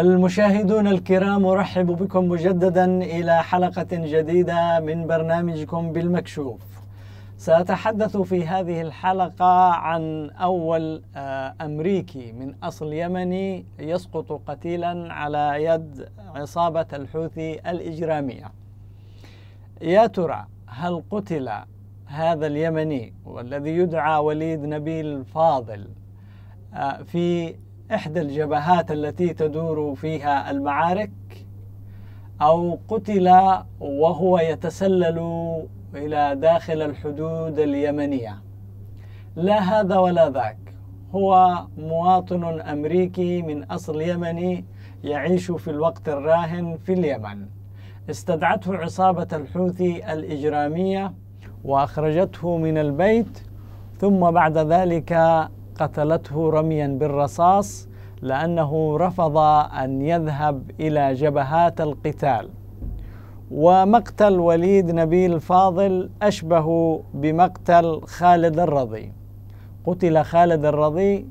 المشاهدون الكرام ارحب بكم مجددا الى حلقه جديده من برنامجكم بالمكشوف. ساتحدث في هذه الحلقه عن اول آه، امريكي من اصل يمني يسقط قتيلا على يد عصابه الحوثي الاجراميه. يا ترى هل قتل هذا اليمني والذي يدعى وليد نبيل فاضل آه، في إحدى الجبهات التي تدور فيها المعارك أو قتل وهو يتسلل إلى داخل الحدود اليمنية لا هذا ولا ذاك هو مواطن أمريكي من أصل يمني يعيش في الوقت الراهن في اليمن استدعته عصابة الحوثي الإجرامية وأخرجته من البيت ثم بعد ذلك قتلته رميا بالرصاص لأنه رفض أن يذهب إلى جبهات القتال ومقتل وليد نبيل الفاضل أشبه بمقتل خالد الرضي قتل خالد الرضي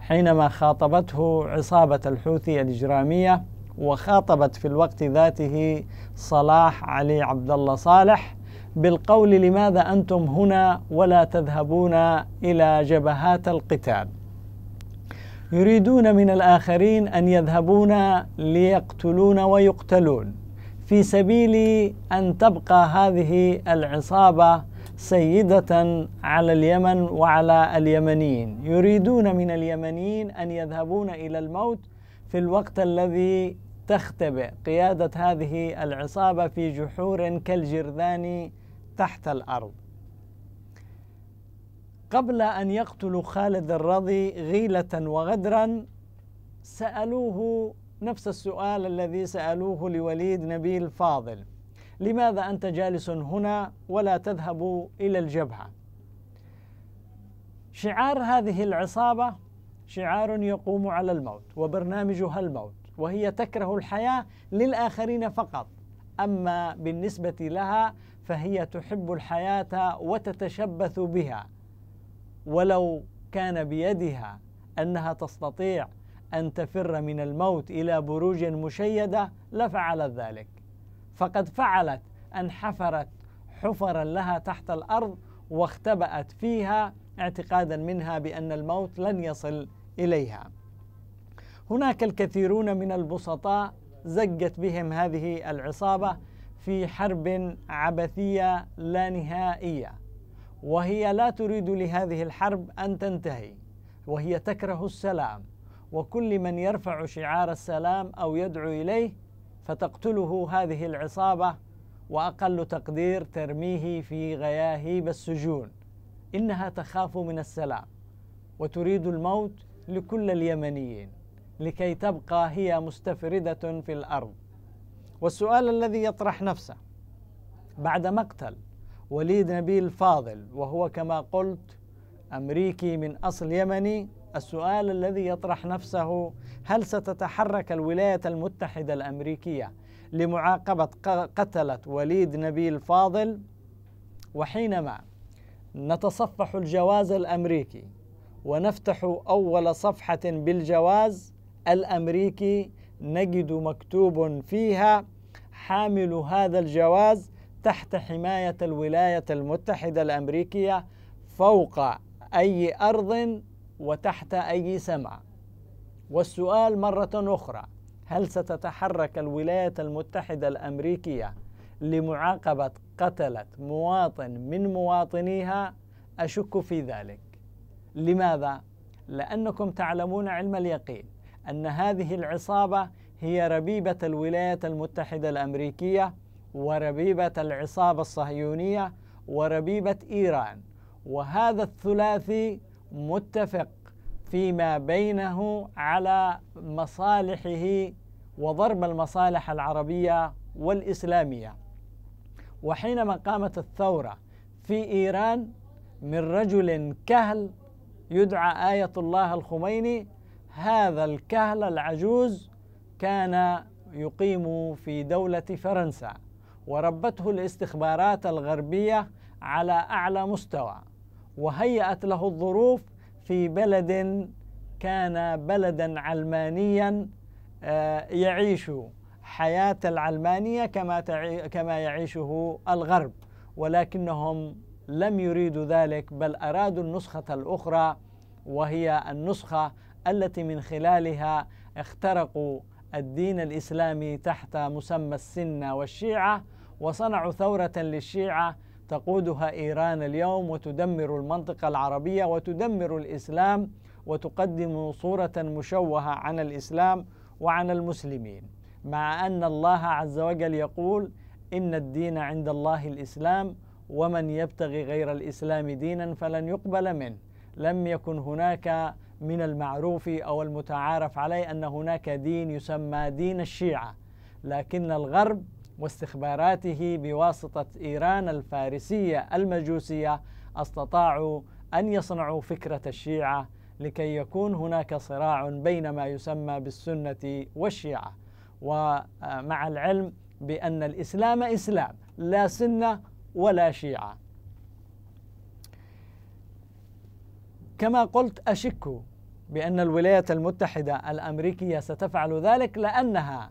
حينما خاطبته عصابة الحوثي الإجرامية وخاطبت في الوقت ذاته صلاح علي عبد الله صالح بالقول لماذا انتم هنا ولا تذهبون الى جبهات القتال يريدون من الاخرين ان يذهبون ليقتلون ويقتلون في سبيل ان تبقى هذه العصابه سيده على اليمن وعلى اليمنيين يريدون من اليمنيين ان يذهبون الى الموت في الوقت الذي تختبئ قياده هذه العصابه في جحور كالجرذان تحت الأرض قبل أن يقتلوا خالد الرضي غيلة وغدرا سألوه نفس السؤال الذي سألوه لوليد نبيل فاضل لماذا أنت جالس هنا ولا تذهب إلى الجبهة شعار هذه العصابة شعار يقوم على الموت وبرنامجها الموت وهي تكره الحياة للآخرين فقط أما بالنسبة لها فهي تحب الحياه وتتشبث بها ولو كان بيدها انها تستطيع ان تفر من الموت الى بروج مشيده لفعلت ذلك فقد فعلت ان حفرت حفرا لها تحت الارض واختبأت فيها اعتقادا منها بان الموت لن يصل اليها. هناك الكثيرون من البسطاء زجت بهم هذه العصابه في حرب عبثيه لا نهائيه وهي لا تريد لهذه الحرب ان تنتهي وهي تكره السلام وكل من يرفع شعار السلام او يدعو اليه فتقتله هذه العصابه واقل تقدير ترميه في غياهيب السجون انها تخاف من السلام وتريد الموت لكل اليمنيين لكي تبقى هي مستفرده في الارض والسؤال الذي يطرح نفسه بعد مقتل وليد نبيل فاضل وهو كما قلت امريكي من اصل يمني السؤال الذي يطرح نفسه هل ستتحرك الولايات المتحده الامريكيه لمعاقبه قتله وليد نبيل فاضل وحينما نتصفح الجواز الامريكي ونفتح اول صفحه بالجواز الامريكي نجد مكتوب فيها حامل هذا الجواز تحت حماية الولايات المتحدة الأمريكية فوق أي أرض وتحت أي سماء والسؤال مرة أخرى هل ستتحرك الولايات المتحدة الأمريكية لمعاقبة قتلة مواطن من مواطنيها أشك في ذلك لماذا؟ لأنكم تعلمون علم اليقين أن هذه العصابة هي ربيبة الولايات المتحدة الأمريكية وربيبة العصابة الصهيونية وربيبة إيران وهذا الثلاثي متفق فيما بينه على مصالحه وضرب المصالح العربية والإسلامية وحينما قامت الثورة في إيران من رجل كهل يدعى آية الله الخميني هذا الكهل العجوز كان يقيم في دولة فرنسا وربته الاستخبارات الغربية على أعلى مستوى وهيأت له الظروف في بلد كان بلدا علمانيا آه، يعيش حياة العلمانية كما كما يعيشه الغرب ولكنهم لم يريدوا ذلك بل أرادوا النسخة الأخرى وهي النسخة التي من خلالها اخترقوا الدين الإسلامي تحت مسمى السنة والشيعة وصنعوا ثورة للشيعة تقودها إيران اليوم وتدمر المنطقة العربية وتدمر الإسلام وتقدم صورة مشوهة عن الإسلام وعن المسلمين مع أن الله عز وجل يقول إن الدين عند الله الإسلام ومن يبتغي غير الإسلام دينا فلن يقبل منه لم يكن هناك من المعروف او المتعارف عليه ان هناك دين يسمى دين الشيعه لكن الغرب واستخباراته بواسطه ايران الفارسيه المجوسيه استطاعوا ان يصنعوا فكره الشيعه لكي يكون هناك صراع بين ما يسمى بالسنه والشيعه ومع العلم بان الاسلام اسلام لا سنه ولا شيعه كما قلت أشك بأن الولايات المتحدة الأمريكية ستفعل ذلك لأنها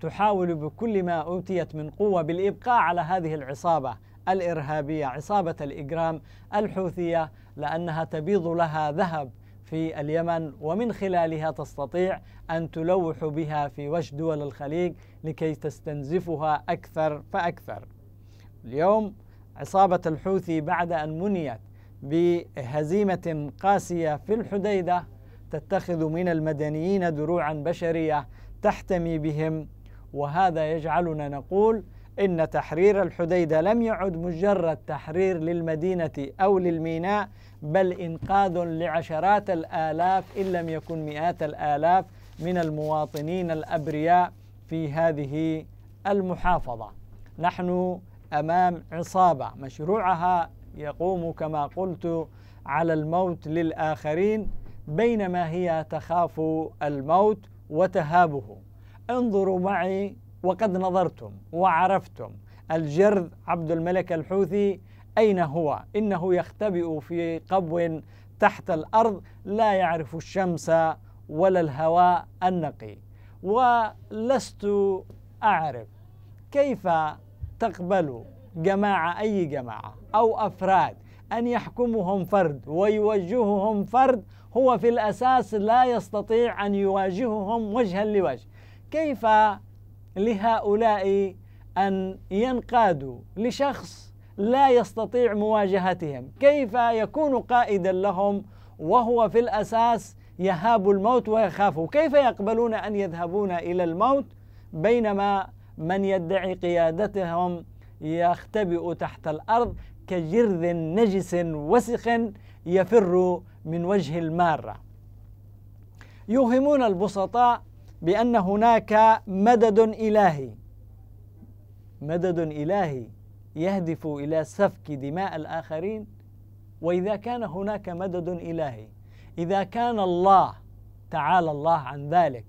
تحاول بكل ما أوتيت من قوة بالإبقاء على هذه العصابة الإرهابية عصابة الإجرام الحوثية لأنها تبيض لها ذهب في اليمن ومن خلالها تستطيع أن تلوح بها في وجه دول الخليج لكي تستنزفها أكثر فأكثر اليوم عصابة الحوثي بعد أن منيت بهزيمة قاسية في الحديدة تتخذ من المدنيين دروعا بشريه تحتمي بهم وهذا يجعلنا نقول ان تحرير الحديده لم يعد مجرد تحرير للمدينه او للميناء بل انقاذ لعشرات الالاف ان لم يكن مئات الالاف من المواطنين الابرياء في هذه المحافظه نحن امام عصابه مشروعها يقوم كما قلت على الموت للاخرين بينما هي تخاف الموت وتهابه انظروا معي وقد نظرتم وعرفتم الجرذ عبد الملك الحوثي أين هو؟ إنه يختبئ في قبو تحت الأرض لا يعرف الشمس ولا الهواء النقي ولست أعرف كيف تقبل جماعة أي جماعة أو أفراد أن يحكمهم فرد ويوجههم فرد هو في الأساس لا يستطيع أن يواجههم وجها لوجه كيف لهؤلاء أن ينقادوا لشخص لا يستطيع مواجهتهم كيف يكون قائدا لهم وهو في الأساس يهاب الموت ويخافه كيف يقبلون أن يذهبون إلى الموت بينما من يدعي قيادتهم يختبئ تحت الارض كجرذ نجس وسخ يفر من وجه المارة يوهمون البسطاء بأن هناك مدد إلهي مدد إلهي يهدف إلى سفك دماء الآخرين وإذا كان هناك مدد إلهي إذا كان الله تعالى الله عن ذلك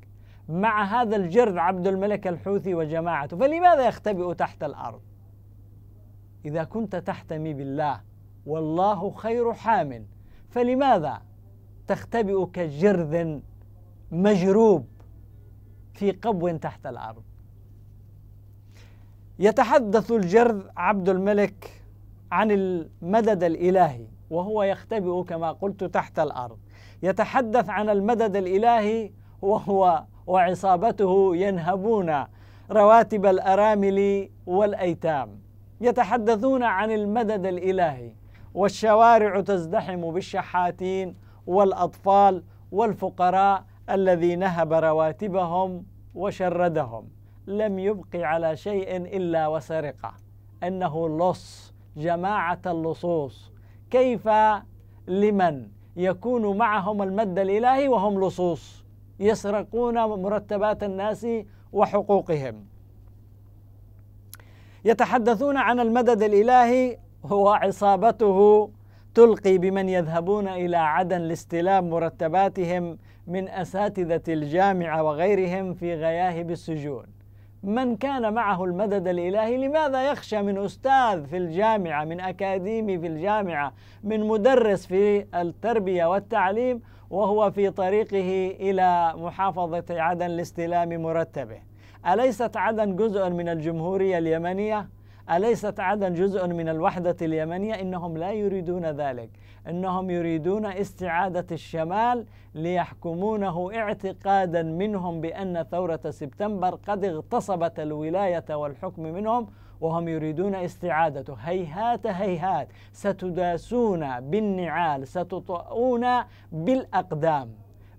مع هذا الجرذ عبد الملك الحوثي وجماعته فلماذا يختبئ تحت الأرض إذا كنت تحتمي بالله والله خير حامل فلماذا تختبئ كجرذ مجروب في قبو تحت الأرض يتحدث الجرذ عبد الملك عن المدد الإلهي وهو يختبئ كما قلت تحت الأرض يتحدث عن المدد الإلهي وهو وعصابته ينهبون رواتب الأرامل والأيتام يتحدثون عن المدد الالهي والشوارع تزدحم بالشحاتين والاطفال والفقراء الذي نهب رواتبهم وشردهم لم يبق على شيء الا وسرقه انه لص جماعه اللصوص كيف لمن يكون معهم المد الالهي وهم لصوص يسرقون مرتبات الناس وحقوقهم يتحدثون عن المدد الالهي هو عصابته تلقي بمن يذهبون الى عدن لاستلام مرتباتهم من اساتذه الجامعه وغيرهم في غياهب السجون. من كان معه المدد الالهي لماذا يخشى من استاذ في الجامعه، من اكاديمي في الجامعه، من مدرس في التربيه والتعليم وهو في طريقه الى محافظه عدن لاستلام مرتبه. أليست عدن جزء من الجمهورية اليمنية؟ أليست عدن جزء من الوحدة اليمنية؟ إنهم لا يريدون ذلك، إنهم يريدون استعادة الشمال ليحكمونه اعتقادا منهم بأن ثورة سبتمبر قد اغتصبت الولاية والحكم منهم وهم يريدون استعادته هيهات هيهات ستداسون بالنعال ستطؤون بالأقدام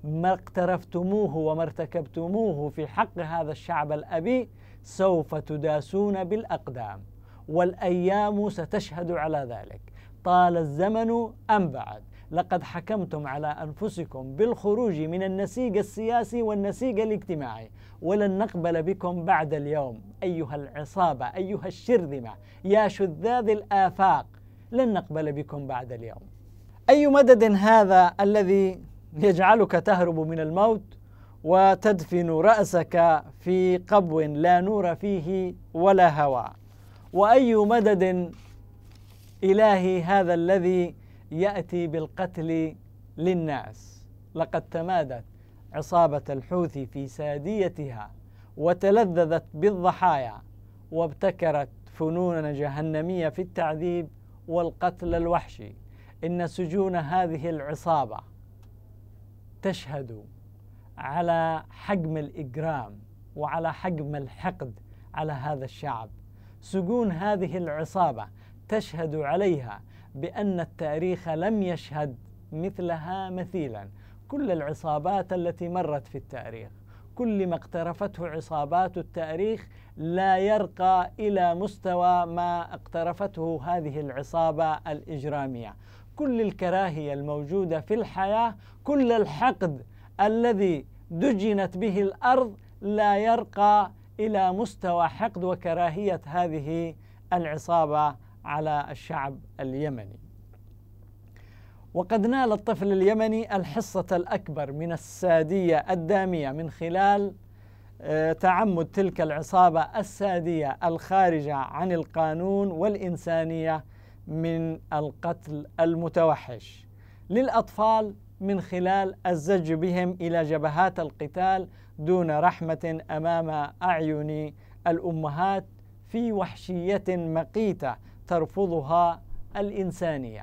ما اقترفتموه وما ارتكبتموه في حق هذا الشعب الأبي سوف تداسون بالأقدام والأيام ستشهد على ذلك طال الزمن أم بعد لقد حكمتم على أنفسكم بالخروج من النسيج السياسي والنسيج الاجتماعي ولن نقبل بكم بعد اليوم أيها العصابة أيها الشرذمة يا شذاذ الآفاق لن نقبل بكم بعد اليوم أي مدد هذا الذي يجعلك تهرب من الموت وتدفن رأسك في قبو لا نور فيه ولا هواء وأي مدد إلهي هذا الذي يأتي بالقتل للناس لقد تمادت عصابة الحوث في ساديتها وتلذذت بالضحايا وابتكرت فنون جهنمية في التعذيب والقتل الوحشي إن سجون هذه العصابة تشهد على حجم الإجرام وعلى حجم الحقد على هذا الشعب سجون هذه العصابة تشهد عليها بأن التاريخ لم يشهد مثلها مثيلا كل العصابات التي مرت في التاريخ كل ما اقترفته عصابات التاريخ لا يرقى الى مستوى ما اقترفته هذه العصابه الاجراميه كل الكراهيه الموجوده في الحياه كل الحقد الذي دجنت به الارض لا يرقى الى مستوى حقد وكراهيه هذه العصابه على الشعب اليمني وقد نال الطفل اليمني الحصة الأكبر من السادية الدامية من خلال آه، تعمد تلك العصابة السادية الخارجة عن القانون والإنسانية من القتل المتوحش للأطفال من خلال الزج بهم إلى جبهات القتال دون رحمة أمام أعين الأمهات في وحشية مقيتة ترفضها الإنسانية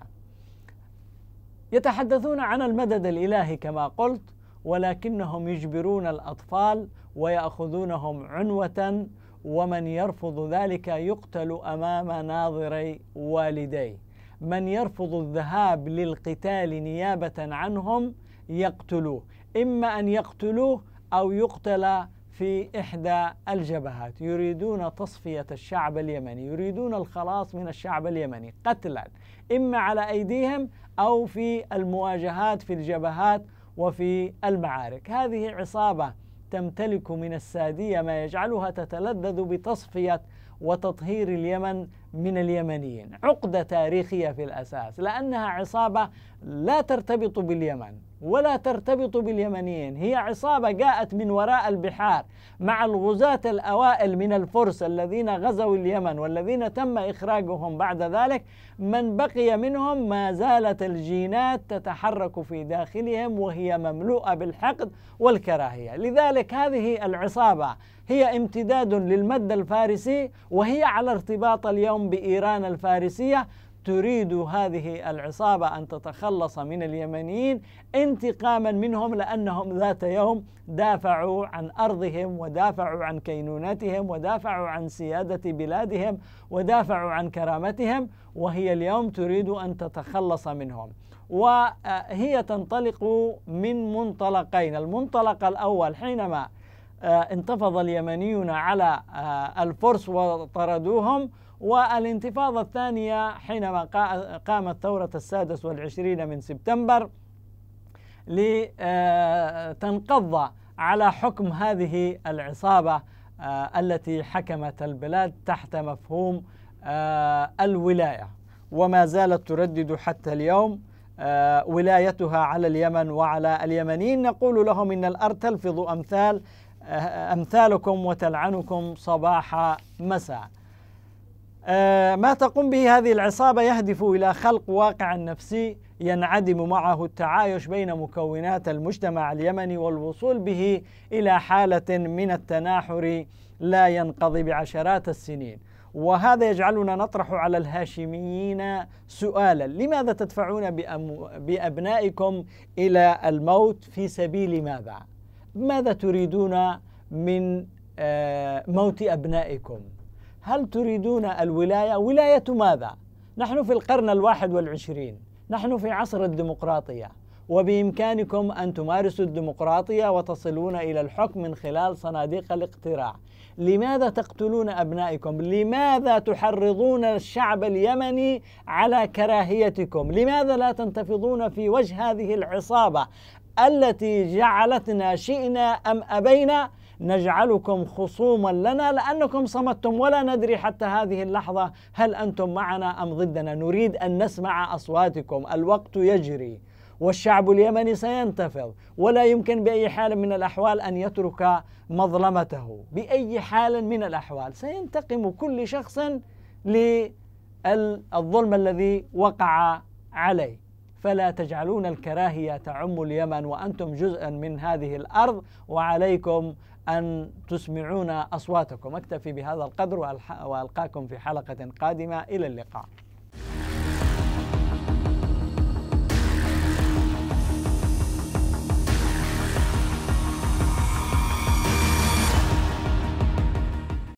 يتحدثون عن المدد الالهي كما قلت ولكنهم يجبرون الاطفال وياخذونهم عنوه ومن يرفض ذلك يقتل امام ناظري والديه من يرفض الذهاب للقتال نيابه عنهم يقتلوه اما ان يقتلوه او يقتل في إحدى الجبهات يريدون تصفية الشعب اليمني يريدون الخلاص من الشعب اليمني قتلا إما على أيديهم أو في المواجهات في الجبهات وفي المعارك هذه عصابة تمتلك من السادية ما يجعلها تتلذذ بتصفية وتطهير اليمن من اليمنيين عقدة تاريخية في الأساس لأنها عصابة لا ترتبط باليمن ولا ترتبط باليمنيين هي عصابة جاءت من وراء البحار مع الغزاة الأوائل من الفرس الذين غزوا اليمن والذين تم إخراجهم بعد ذلك من بقي منهم ما زالت الجينات تتحرك في داخلهم وهي مملوءة بالحقد والكراهية لذلك هذه العصابة هي امتداد للمد الفارسي وهي على ارتباط اليوم اليوم بإيران الفارسية تريد هذه العصابة أن تتخلص من اليمنيين انتقاما منهم لأنهم ذات يوم دافعوا عن أرضهم ودافعوا عن كينونتهم ودافعوا عن سيادة بلادهم ودافعوا عن كرامتهم وهي اليوم تريد أن تتخلص منهم وهي تنطلق من منطلقين المنطلق الأول حينما آه، انتفض اليمنيون على آه، الفرس وطردوهم والانتفاضة الثانية حينما قامت ثورة السادس والعشرين من سبتمبر لتنقض آه، على حكم هذه العصابة آه، التي حكمت البلاد تحت مفهوم آه، الولاية وما زالت تردد حتى اليوم ولايتها على اليمن وعلى اليمنيين نقول لهم إن الأرض تلفظ أمثال أمثالكم وتلعنكم صباح مساء آه، ما تقوم به هذه العصابة يهدف إلى خلق واقع نفسي ينعدم معه التعايش بين مكونات المجتمع اليمني والوصول به إلى حالة من التناحر لا ينقضي بعشرات السنين وهذا يجعلنا نطرح على الهاشميين سؤالا لماذا تدفعون بأبنائكم إلى الموت في سبيل ماذا؟ ماذا تريدون من آه، موت أبنائكم؟ هل تريدون الولاية ولاية ماذا نحن في القرن الواحد والعشرين نحن في عصر الديمقراطية وبإمكانكم أن تمارسوا الديمقراطية وتصلون إلى الحكم من خلال صناديق الاقتراع لماذا تقتلون أبنائكم لماذا تحرضون الشعب اليمني على كراهيتكم لماذا لا تنتفضون في وجه هذه العصابة التي جعلتنا شئنا أم أبينا نجعلكم خصوما لنا لأنكم صمتم ولا ندري حتى هذه اللحظة هل أنتم معنا أم ضدنا نريد أن نسمع أصواتكم الوقت يجري والشعب اليمني سينتفض ولا يمكن باي حال من الاحوال ان يترك مظلمته باي حال من الاحوال سينتقم كل شخص للظلم الذي وقع عليه فلا تجعلون الكراهية تعم اليمن وأنتم جزءا من هذه الأرض وعليكم أن تسمعون أصواتكم أكتفي بهذا القدر وألقاكم في حلقة قادمة إلى اللقاء